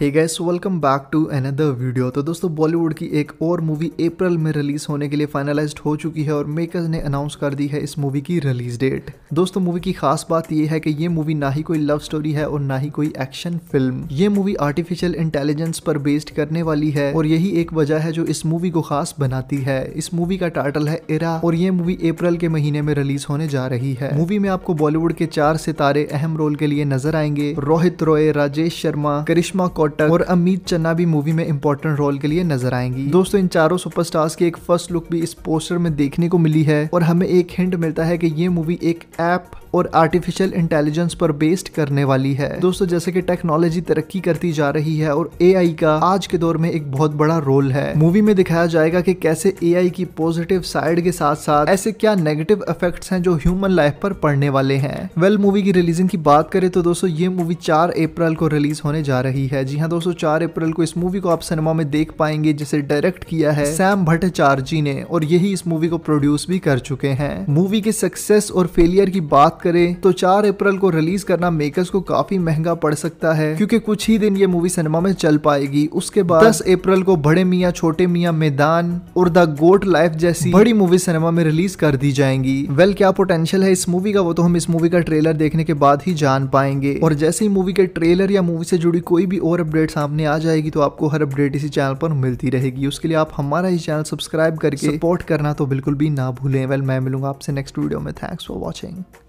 hey guys welcome back to another video तो दोस्तों बॉलीवुड की एक और मूवी अप्रैल में रिलीज होने के लिए फाइनलाइज्ड हो चुकी है और मेकर्स ने अनाउंस कर दी है इस मूवी की रिलीज डेट दोस्तों मूवी की खास बात यह है कि ये मूवी ना ही कोई लव स्टोरी है और ना ही कोई एक्शन फिल्म ये मूवी आर्टिफिशियल इंटेलिजेंस पर बेस्ड करने वाली है और यही एक वजह है जो इस मूवी को खास बनाती है इस मूवी का टाइटल है इरा और ये मूवी अप्रैल के महीने में रिलीज होने जा रही है मूवी में आपको बॉलीवुड के चार सितारे अहम रोल के लिए नजर आएंगे रोहित रॉय राजेश शर्मा करिश्मा कोटक और अमित चन्ना भी मूवी में इंपॉर्टेंट रोल के लिए नजर आएंगी दोस्तों इन चारों सुपरस्टार्स की एक फर्स्ट लुक भी इस पोस्टर में देखने को मिली है और हमें एक हिंट मिलता है कि ये मूवी एक ऐप और आर्टिफिशियल इंटेलिजेंस पर बेस्ड करने वाली है दोस्तों जैसे कि टेक्नोलॉजी तरक्की करती जा रही है और ए का आज के दौर में एक बहुत बड़ा रोल है मूवी में दिखाया जाएगा कि कैसे ए की पॉजिटिव साइड के साथ साथ ऐसे क्या नेगेटिव इफेक्ट्स हैं जो ह्यूमन लाइफ पर पड़ने वाले हैं वेल well, मूवी की रिलीजिंग की बात करें तो दोस्तों ये मूवी चार अप्रैल को रिलीज होने जा रही है जी जी हाँ दोस्तों चार अप्रैल को इस मूवी को आप सिनेमा में देख पाएंगे जिसे डायरेक्ट किया है सैम भट्टाचार्जी ने और यही इस मूवी को प्रोड्यूस भी कर चुके हैं मूवी के सक्सेस और फेलियर की बात करें तो चार अप्रैल को रिलीज करना मेकर्स को काफी महंगा पड़ सकता है क्योंकि कुछ ही दिन ये मूवी सिनेमा में चल पाएगी उसके बाद दस अप्रैल को बड़े मियाँ छोटे मियाँ मैदान और द गोट लाइफ जैसी बड़ी मूवी सिनेमा में रिलीज कर दी जाएंगी वेल क्या पोटेंशियल है इस मूवी का वो तो हम इस मूवी का ट्रेलर देखने के बाद ही जान पाएंगे और जैसे ही मूवी के ट्रेलर या मूवी से जुड़ी कोई भी और अपडेट सामने आ जाएगी तो आपको हर अपडेट इसी चैनल पर मिलती रहेगी उसके लिए आप हमारा ही चैनल सब्सक्राइब करके सपोर्ट करना तो बिल्कुल भी ना भूलें वेल मैं मिलूंगा आपसे नेक्स्ट वीडियो में थैंक्स फॉर वॉचिंग